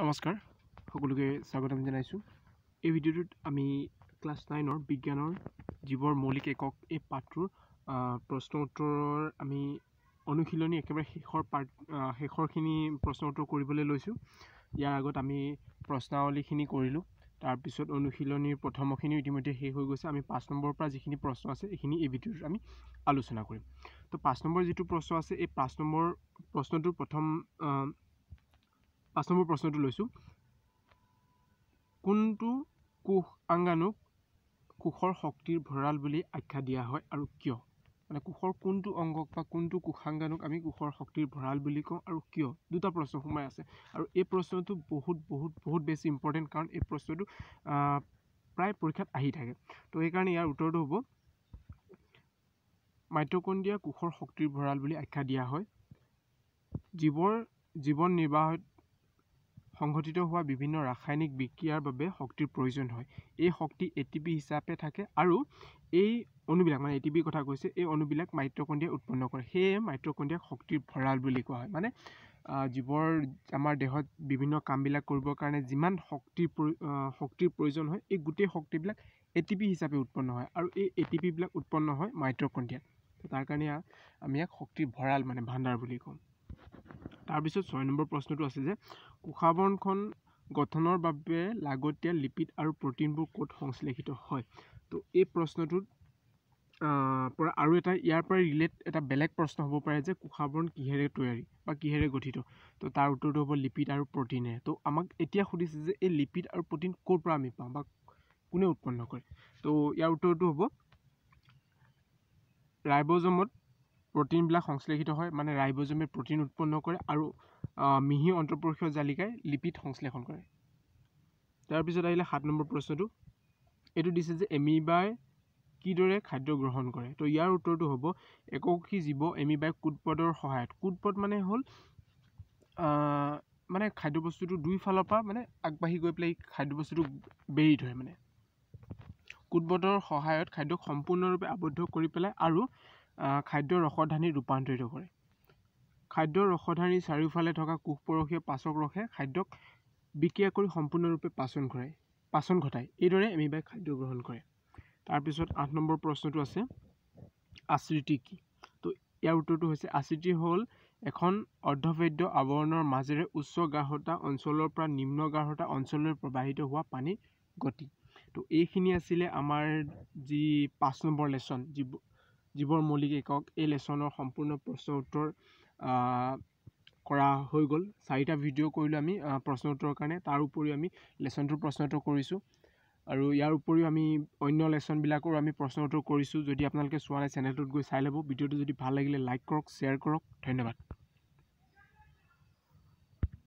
নমস্কাৰ সকলোকে স্বাগতম জনাইছোঁ এই ভিডিঅ'টোত আমি ক্লাছ নাইনৰ বিজ্ঞানৰ জীৱৰ মৌলিক একক এই পাঠটোৰ প্ৰশ্ন উত্তৰৰ আমি অনুশীলনী একেবাৰে শেষৰ পাৰ্ট শেষৰখিনি প্ৰশ্ন উত্তৰ কৰিবলৈ লৈছোঁ ইয়াৰ আগত আমি প্ৰশ্নাৱলীখিনি কৰিলোঁ তাৰপিছত অনুশীলনীৰ প্ৰথমৰখিনিও ইতিমধ্যে শেষ হৈ গৈছে আমি পাঁচ নম্বৰৰ পৰা যিখিনি প্ৰশ্ন আছে এইখিনি এই ভিডিঅ'টোত আমি আলোচনা কৰিম তো পাঁচ নম্বৰ যিটো প্ৰশ্ন আছে এই পাঁচ নম্বৰ প্ৰশ্নটোৰ প্ৰথম পাঁচ নম্বৰ প্ৰশ্নটো লৈছোঁ কোনটো কোষ আংগানুক কোষৰ শক্তিৰ ভঁৰাল বুলি আখ্যা দিয়া হয় আৰু কিয় মানে কোষৰ কোনটো অংগক বা কোনটো কোষাংগানুক আমি কোষৰ শক্তিৰ ভঁৰাল বুলি কওঁ আৰু কিয় দুটা প্ৰশ্ন সোমাই আছে আৰু এই প্ৰশ্নটো বহুত বহুত বহুত বেছি ইম্পৰ্টেণ্ট কাৰণ এই প্ৰশ্নটো প্ৰায় পৰীক্ষাত আহি থাকে তো সেইকাৰণে ইয়াৰ উত্তৰটো হ'ব মাইট্ৰকণ্ডিয়া কোষৰ শক্তিৰ ভঁৰাল বুলি আখ্যা দিয়া হয় জীৱৰ জীৱন নিৰ্বাহ সংঘটিত হোৱা বিভিন্ন ৰাসায়নিক বিক্ৰিয়াৰ বাবে শক্তিৰ প্ৰয়োজন হয় এই শক্তি এ টি পি হিচাপে থাকে আৰু এই অনুবিলাক মানে এ টি পিৰ কথা কৈছে এই অনুবিলাক মাইট্ৰকণ্ডিয়াই উৎপন্ন কৰে সেয়ে মাইট্ৰকণ্ডিয়াক শক্তিৰ ভঁৰাল বুলি কোৱা হয় মানে জীৱৰ আমাৰ দেহত বিভিন্ন কামবিলাক কৰিবৰ কাৰণে যিমান শক্তিৰ প্ৰ শক্তিৰ প্ৰয়োজন হয় এই গোটেই শক্তিবিলাক এ টি পি হিচাপে উৎপন্ন হয় আৰু এই এ টি পিবিলাক উৎপন্ন হয় মাইট্ৰকণ্ডিয়াত তাৰ কাৰণে আমি ইয়াক শক্তিৰ ভঁৰাল মানে ভাণ্ডাৰ বুলি কওঁ তাৰপিছত ছয় নম্বৰ প্ৰশ্নটো আছে যে কোষাবৰণখন গঠনৰ বাবে লাগতিয়াল লিপিড আৰু প্ৰ'টিনবোৰ ক'ত সংশ্লেষিত হয় তো এই প্ৰশ্নটোত পৰা আৰু এটা ইয়াৰ পৰা ৰিলেট এটা বেলেগ প্ৰশ্ন হ'ব পাৰে যে কোষাবৰণ কিহেৰে তৈয়াৰী বা কিহেৰে গঠিত তো তাৰ উত্তৰটো হ'ব লিপিড আৰু প্ৰটিনে তো আমাক এতিয়া সুধিছে যে এই লিপিড আৰু প্ৰ'টিন ক'ৰ পৰা আমি পাওঁ বা কোনে উৎপন্ন কৰে তো ইয়াৰ উত্তৰটো হ'ব ৰাইবজমত প্ৰটিনবিলাক সংশ্লেষিত হয় মানে ৰাইবজমে প্ৰটিন উৎপন্ন কৰে আৰু মিহি অন্তঃপৰোষীয় জালিকাই লিপিড সংশ্লেষণ কৰে তাৰপিছত আহিলে সাত নম্বৰ প্ৰশ্নটো এইটো দিছে যে এমিবাই কিদৰে খাদ্য গ্ৰহণ কৰে তো ইয়াৰ উত্তৰটো হ'ব একোষী জীৱ এমিবাই কুটপদৰ সহায়ত কুটপদ মানে হ'ল মানে খাদ্যবস্তুটো দুইফালৰ পৰা মানে আগবাঢ়ি গৈ পেলাই খাদ্যবস্তুটো বেৰি ধৰে মানে কুটপদৰ সহায়ত খাদ্যক সম্পূৰ্ণৰূপে আৱদ্ধ কৰি পেলায় আৰু খাদ্যৰ ৰসধানী ৰূপান্তৰিত কৰে খাদ্যৰ ৰসধানী চাৰিওফালে থকা কোষ পৰশীয় পাচক ৰসে খাদ্যক বিক্ৰিয়া কৰি সম্পূৰ্ণৰূপে পাচন কৰে পাচন ঘটায় এইদৰে এমিবাই খাদ্য গ্ৰহণ কৰে তাৰপিছত আঠ নম্বৰ প্ৰশ্নটো আছে আশ্ৰিতি কি তো ইয়াৰ উত্তৰটো হৈছে আশ্ৰিতি হ'ল এখন অৰ্ধবেদ্য আৱৰণৰ মাজেৰে উচ্চ গাঢ়তা অঞ্চলৰ পৰা নিম্ন গাঢ়তা অঞ্চললৈ প্ৰবাহিত হোৱা পানীৰ গতি তো এইখিনি আছিলে আমাৰ যি পাঁচ নম্বৰ লেশ্যন যি যিবোৰ মৌলিক একক এই লেচনৰ সম্পূৰ্ণ প্ৰশ্ন উত্তৰ কৰা হৈ গ'ল চাৰিটা ভিডিঅ' কৰিলোঁ আমি প্ৰশ্ন উত্তৰৰ কাৰণে তাৰ উপৰিও আমি লেচনটোৰ প্ৰশ্ন উত্তৰ কৰিছোঁ আৰু ইয়াৰ উপৰিও আমি অন্য লেচনবিলাকৰো আমি প্ৰশ্ন উত্তৰ কৰিছোঁ যদি আপোনালোকে চোৱা নাই চেনেলটোত গৈ চাই ল'ব ভিডিঅ'টো যদি ভাল লাগিলে লাইক কৰক শ্বেয়াৰ কৰক ধন্যবাদ